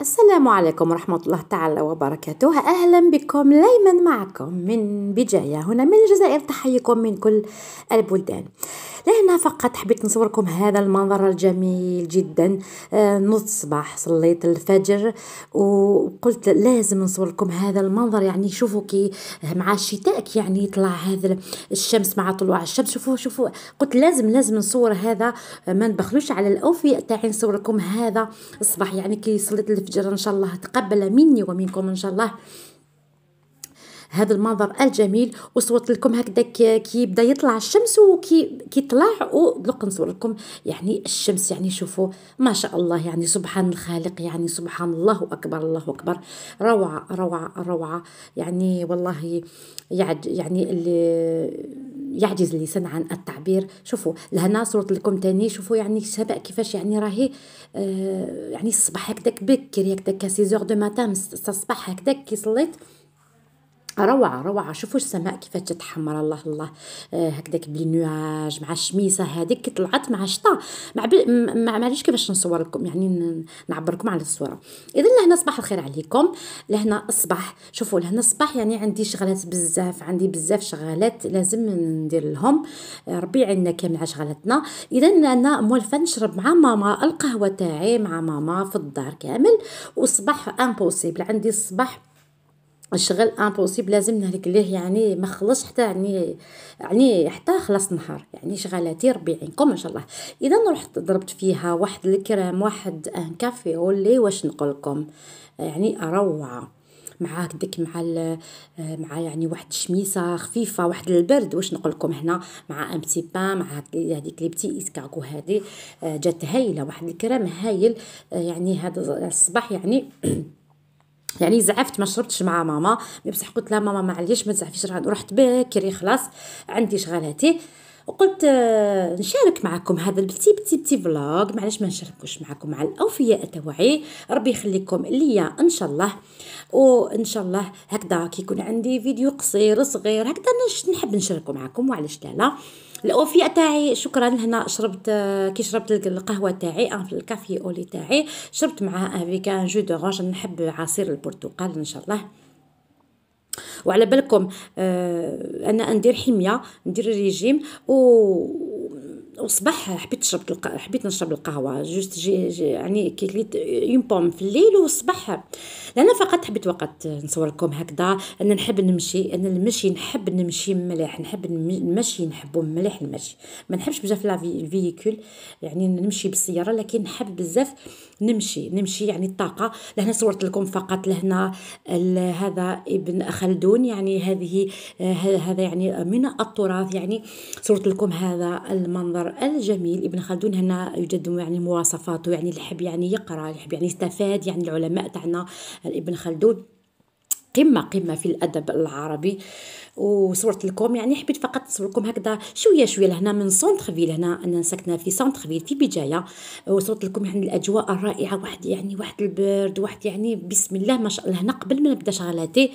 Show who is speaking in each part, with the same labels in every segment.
Speaker 1: السلام عليكم ورحمة الله تعالى وبركاته أهلا بكم ليما معكم من بجاية هنا من الجزائر تحيكم من كل البلدان لهنا فقط حبيت نصوركم هذا المنظر الجميل جدا آه، نص الصباح صليت الفجر وقلت لازم نصور لكم هذا المنظر يعني شوفوا كي مع الشتاء كي يعني يطلع هذا الشمس مع طلوع الشمس شوفوا شوفوا قلت لازم لازم نصور هذا آه، ما نبخلوش على الاوفياء تاعي نصور لكم هذا الصباح يعني كي صليت الفجر ان شاء الله تقبل مني ومنكم ان شاء الله هذا المنظر الجميل وصورت لكم هكذا كي بدا يطلع الشمس وكي كي طلع ودلق نصور لكم يعني الشمس يعني شوفوا ما شاء الله يعني سبحان الخالق يعني سبحان الله اكبر الله اكبر روعه روعه روعه يعني والله يعج يعني اللي يعجز اللسان عن التعبير شوفوا لهنا صورت لكم تاني شوفوا يعني السماء كيفاش يعني راهي آه يعني الصباح هكذاك بكري هكذاك 6 دو ماتام الصباح هكذاك كي صليت روعة روعة شوفوا السماء كيفاش تتحمر الله الله آه، هكذاك بلي نواج مع الشميسة هذيك طلعت مع الشتا مع بي... مع معليش كيفاش نصور لكم يعني نعبركم على الصورة إذا لهنا صباح الخير عليكم لهنا الصباح شوفوا لهنا الصباح يعني عندي شغلات بزاف عندي بزاف شغلات لازم ندير لهم آه، ربي يعيننا كامل على شغلاتنا إذا أنا موالفة نشرب مع ماما القهوة تاعي مع ماما في الدار كامل وصباح امبوسيبل عندي الصباح الشغل امبوسيبل لازم نهلك ليه يعني ما خلص حتى يعني يعني حتى خلاص نهار يعني شغلاتي ربي يعينكم ان شاء الله اذا رحت ضربت فيها واحد الكريم واحد ان كافي ولي واش نقول لكم يعني روعه مع ديك مع مع يعني واحد الشميسه خفيفه واحد البرد واش نقول لكم هنا مع ام تي بان مع هذيك لي بتي اسكاكو هذه جات هايله واحد الكريم هايل يعني هذا الصباح يعني يعني زعفت ما شربتش مع ماما مي بصح قلت لها ماما معليش ما تزعفيش راه رحت بكري خلاص عندي شغالاتي وقلت آه، نشارك معكم هذا البتي بتي بتي فلوغ معلش ما نشاركوش معكم مع الاوفياء توعي ربي يخليكم ليا ان شاء الله وان شاء الله هكذا كيكون عندي فيديو قصير صغير هكذا نحب نشاركه معكم وعلاش لا لا الاوفياء تاعي شكرا هنا شربت كي شربت القهوه تاعي في الكافي اولي تاعي شربت معها افيك ان جو دورانج نحب عصير البرتقال ان شاء الله وعلى بالكم آه انا ندير حميه ندير ريجيم و وصباح حبيت شربت الق... حبيت نشرب القهوه جوست جي, جي يعني كي كليت اون بوم في الليل وصباح لان فقط حبيت وقت نصور لكم هكذا انا نحب نمشي انا المشي نحب نمشي مليح نحب المشي نحبو مليح المشي ما نحبش بزاف لا فييكول يعني نمشي بالسياره لكن نحب بزاف نمشي نمشي يعني الطاقه لهنا صورت لكم فقط لهنا هذا ابن خلدون يعني هذه آه، هذا يعني من التراث يعني صورت لكم هذا المنظر النظر الجميل ابن خلدون هنا يجد يعني مواصفاته يعني اللي يحب يعني يقرا يحب يعني يستفاد يعني العلماء تاعنا ابن خلدون قمه قمه في الادب العربي وصورت لكم يعني حبيت فقط نصور لكم هكذا شويه شويه لهنا من سونتر فيل هنا انا ساكنه في سونتر فيل في بجايه وصورت لكم يعني الاجواء الرائعه واحد يعني واحد البرد واحد يعني بسم الله ما شاء الله هنا قبل ما نبدا شغلاتي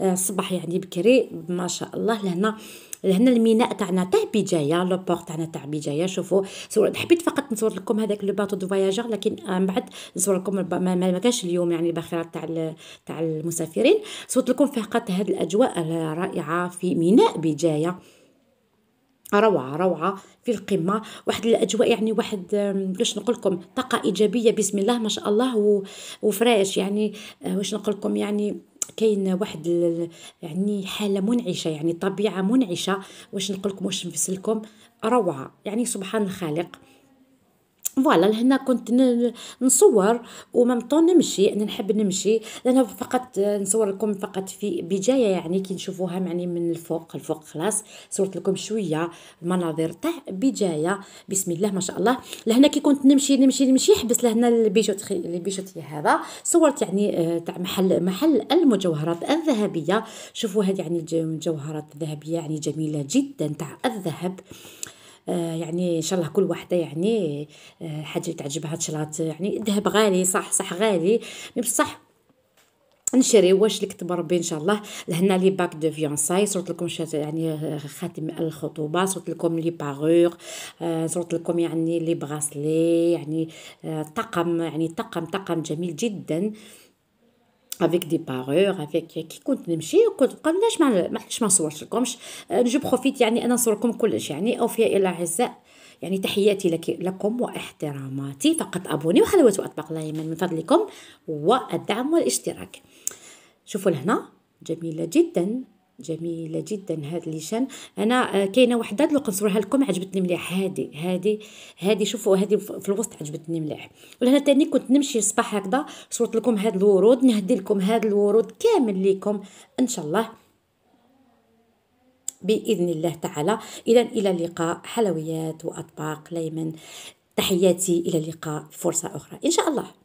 Speaker 1: آه، الصباح يعني بكري ما شاء الله لهنا لهنا الميناء تاعنا تاع بجايه لو بور تاعنا تاع بجايه شوفوا حبيت فقط نصور لكم هذاك لو باتو دو فواياجور لكن آه، من بعد نصور لكم ما كانش اليوم يعني الباخره تاع تاع المسافرين صوت لكم فقط هاد هذه الاجواء الرائعه في ميناء بجايه روعه روعه في القمه واحد الاجواء يعني واحد باش نقول لكم طاقه ايجابيه بسم الله ما شاء الله وفراش يعني آه، واش نقول لكم يعني كاين واحد يعني حاله منعشه يعني طبيعه منعشه واش نقول لكم واش نفسلكم روعه يعني سبحان الخالق فوالا لهنا كنت نصور ومام طون نمشي انا نحب نمشي لان فقط نصور لكم فقط في بجايه يعني كي نشوفوها معني من الفوق الفوق خلاص صورت لكم شويه المناظر تاع بجايه بسم الله ما شاء الله لهنا كي كنت نمشي نمشي نمشي حبس لهنا البيجوتري البيجوتري هذا صورت يعني آه، تاع محل محل المجوهرات الذهبيه شوفوا هذه يعني الجوهرات الذهبيه يعني جميله جدا تاع الذهب آه، يعني ان شاء الله كل واحده يعني آه، حاجه تعجبها الله يعني الذهب غالي صح صح غالي مي بصح نشري واش اللي كتب ربي ان شاء الله لهنا لي باك دو فيونساي صورت لكم شات يعني آه، خاتم الخطوبه صورت لكم لي باغور صورت لكم يعني لي براسلي يعني طقم يعني طقم طقم جميل جدا آه افيك دي بارور افيك كي كنت نمشي كنت قال ليش ما ليش ما نصورش لكمش نجيب بروفيت يعني انا نصور لكم كلش يعني اوفياء الاعزاء يعني تحياتي لك لكم واحتراماتي فقط ابوني وحلوة واطباق الايمن من فضلكم والدعم والاشتراك شوفوا لهنا جميلة جدا جميله جدا هاد ليشان انا آه، كاينه وحده دلوقتي نصورها لكم عجبتني مليح هادي هادي هادي شوفوا هادي في الوسط عجبتني مليح ولهنا تاني كنت نمشي الصباح هكذا صورت لكم هاد الورود نهدي لكم هاد الورود كامل ليكم ان شاء الله باذن الله تعالى اذا الى اللقاء حلويات واطباق ليمن تحياتي الى اللقاء فرصه اخرى ان شاء الله